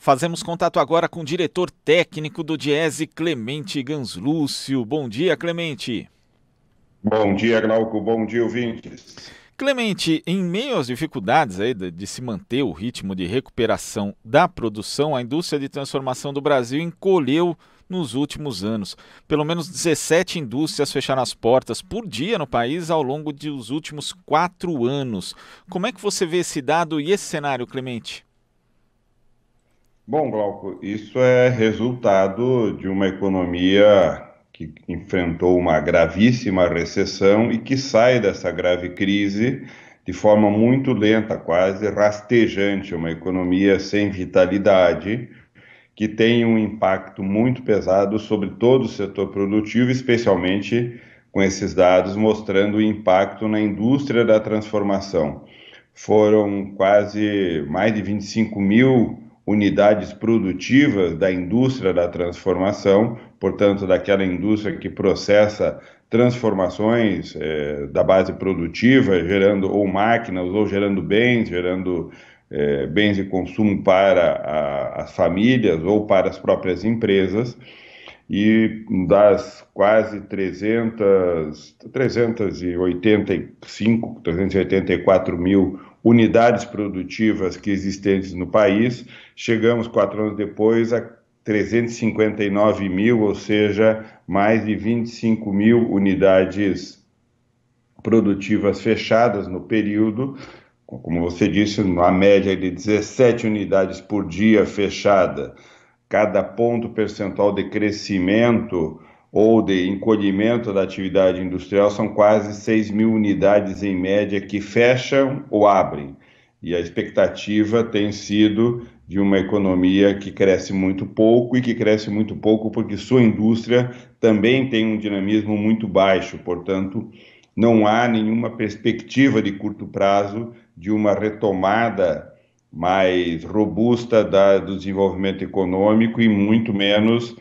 Fazemos contato agora com o diretor técnico do Diese, Clemente Ganslúcio. Bom dia, Clemente. Bom dia, Glauco. Bom dia, ouvintes. Clemente, em meio às dificuldades aí de, de, se manter o ritmo de recuperação da produção, a indústria de transformação do Brasil encolheu nos últimos anos. Pelo menos 17 indústrias fecharam as portas por dia no país ao longo dos últimos quatro anos. Como é que você vê esse dado e esse cenário, Clemente? Bom, Glauco, isso é resultado de uma economia que enfrentou uma gravíssima recessão e que sai dessa grave crise de forma muito lenta, quase rastejante, uma economia sem vitalidade, que tem um impacto muito pesado sobre todo o setor produtivo, especialmente com esses dados mostrando o impacto na indústria da transformação. Foram quase mais de 25 mil unidades produtivas da indústria da transformação, portanto, daquela indústria que processa transformações eh, da base produtiva, gerando ou máquinas, ou gerando bens, gerando eh, bens de consumo para a, as famílias ou para as próprias empresas. E das quase 300, 385, 384 mil unidades produtivas que existentes no país, chegamos quatro anos depois a 359 mil, ou seja, mais de 25 mil unidades produtivas fechadas no período, como você disse, uma média de 17 unidades por dia fechada. Cada ponto percentual de crescimento ou de encolhimento da atividade industrial são quase 6 mil unidades em média que fecham ou abrem. E a expectativa tem sido de uma economia que cresce muito pouco e que cresce muito pouco porque sua indústria também tem um dinamismo muito baixo. Portanto, não há nenhuma perspectiva de curto prazo de uma retomada mais robusta da, do desenvolvimento econômico e muito menos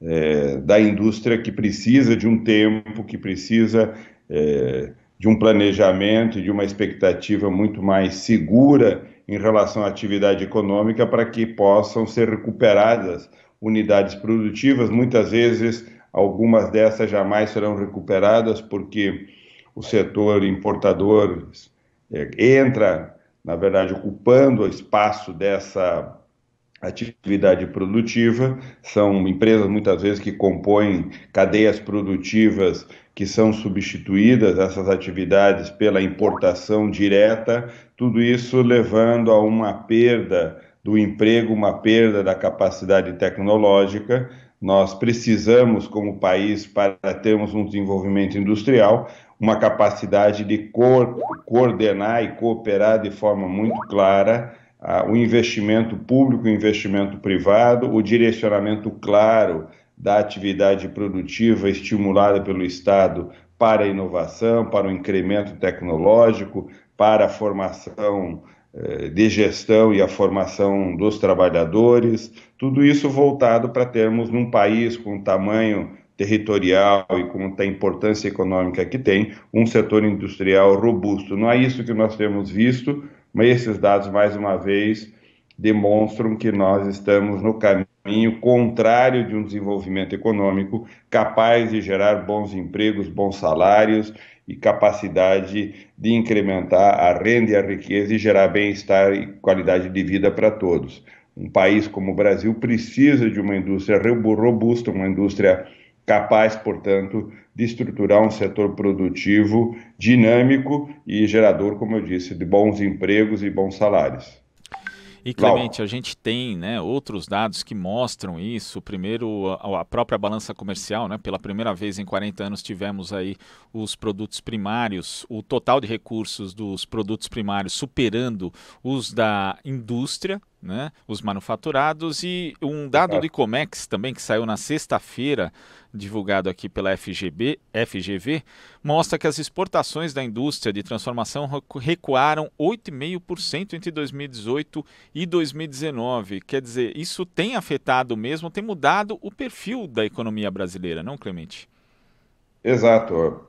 é, da indústria que precisa de um tempo, que precisa é, de um planejamento e de uma expectativa muito mais segura em relação à atividade econômica para que possam ser recuperadas unidades produtivas. Muitas vezes, algumas dessas jamais serão recuperadas porque o setor importador é, entra, na verdade, ocupando o espaço dessa atividade produtiva, são empresas muitas vezes que compõem cadeias produtivas que são substituídas essas atividades pela importação direta, tudo isso levando a uma perda do emprego, uma perda da capacidade tecnológica. Nós precisamos, como país, para termos um desenvolvimento industrial, uma capacidade de co coordenar e cooperar de forma muito clara ah, o investimento público, o investimento privado, o direcionamento claro da atividade produtiva estimulada pelo Estado para a inovação, para o incremento tecnológico, para a formação eh, de gestão e a formação dos trabalhadores, tudo isso voltado para termos num país com tamanho territorial e com a importância econômica que tem, um setor industrial robusto. Não é isso que nós temos visto, mas esses dados, mais uma vez, demonstram que nós estamos no caminho contrário de um desenvolvimento econômico capaz de gerar bons empregos, bons salários e capacidade de incrementar a renda e a riqueza e gerar bem-estar e qualidade de vida para todos. Um país como o Brasil precisa de uma indústria robusta, uma indústria capaz, portanto, de estruturar um setor produtivo dinâmico e gerador, como eu disse, de bons empregos e bons salários. E Clemente, a gente tem né, outros dados que mostram isso. Primeiro, a, própria balança comercial, né, pela primeira vez em 40 anos tivemos aí os produtos primários, o total de recursos dos produtos primários superando os da indústria, né, os manufaturados e um dado tá. do Comex também que saiu na sexta-feira, divulgado aqui pela FGB, FGV, mostra que as exportações da indústria de transformação recuaram 8,5% entre 2018 e 2019. Quer dizer, isso tem afetado mesmo, tem mudado o perfil da economia brasileira, não, Clemente? Exato.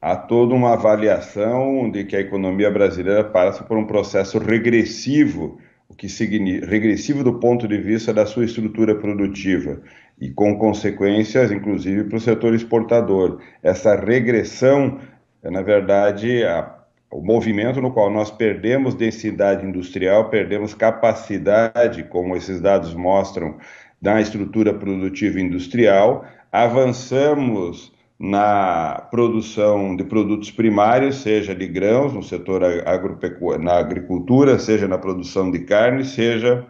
Há toda uma avaliação de que a economia brasileira passa por um processo regressivo que significa regressivo do ponto de vista da sua estrutura produtiva e com consequências, inclusive, para o setor exportador. Essa regressão é, na verdade, a, o movimento no qual nós perdemos densidade industrial, perdemos capacidade, como esses dados mostram, da estrutura produtiva industrial, avançamos na produção de produtos primários, seja de grãos, no setor agropecuário, na agricultura, seja na produção de carne, seja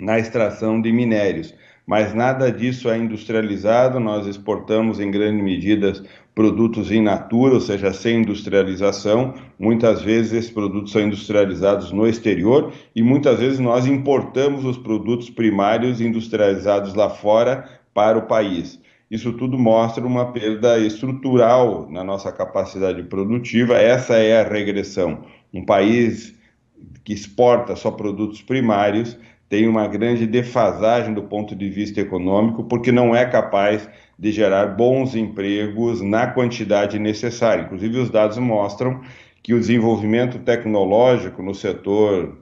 na extração de minérios. Mas nada disso é industrializado, nós exportamos em grande medida produtos in natura, ou seja, sem industrialização. Muitas vezes esses produtos são industrializados no exterior e muitas vezes nós importamos os produtos primários industrializados lá fora para o país. Isso tudo mostra uma perda estrutural na nossa capacidade produtiva. Essa é a regressão. Um país que exporta só produtos primários tem uma grande defasagem do ponto de vista econômico, porque não é capaz de gerar bons empregos na quantidade necessária. Inclusive, os dados mostram que o desenvolvimento tecnológico no setor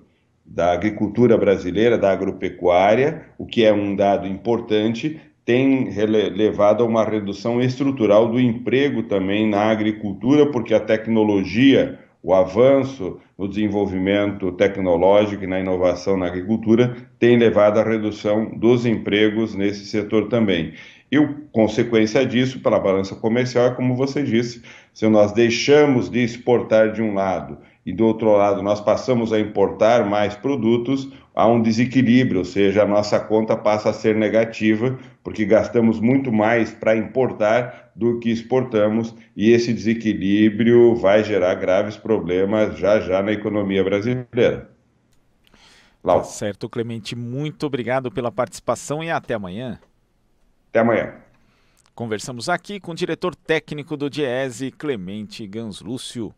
da agricultura brasileira, da agropecuária, o que é um dado importante, tem levado a uma redução estrutural do emprego também na agricultura, porque a tecnologia, o avanço no desenvolvimento tecnológico e na inovação na agricultura tem levado à redução dos empregos nesse setor também. E consequência disso, pela balança comercial, é como você disse, se nós deixamos de exportar de um lado e do outro lado nós passamos a importar mais produtos, há um desequilíbrio, ou seja, a nossa conta passa a ser negativa, porque gastamos muito mais para importar do que exportamos, e esse desequilíbrio vai gerar graves problemas já já na economia brasileira. Tá certo, Clemente, muito obrigado pela participação e até amanhã. Até amanhã. Conversamos aqui com o diretor técnico do Diese, Clemente Ganslúcio.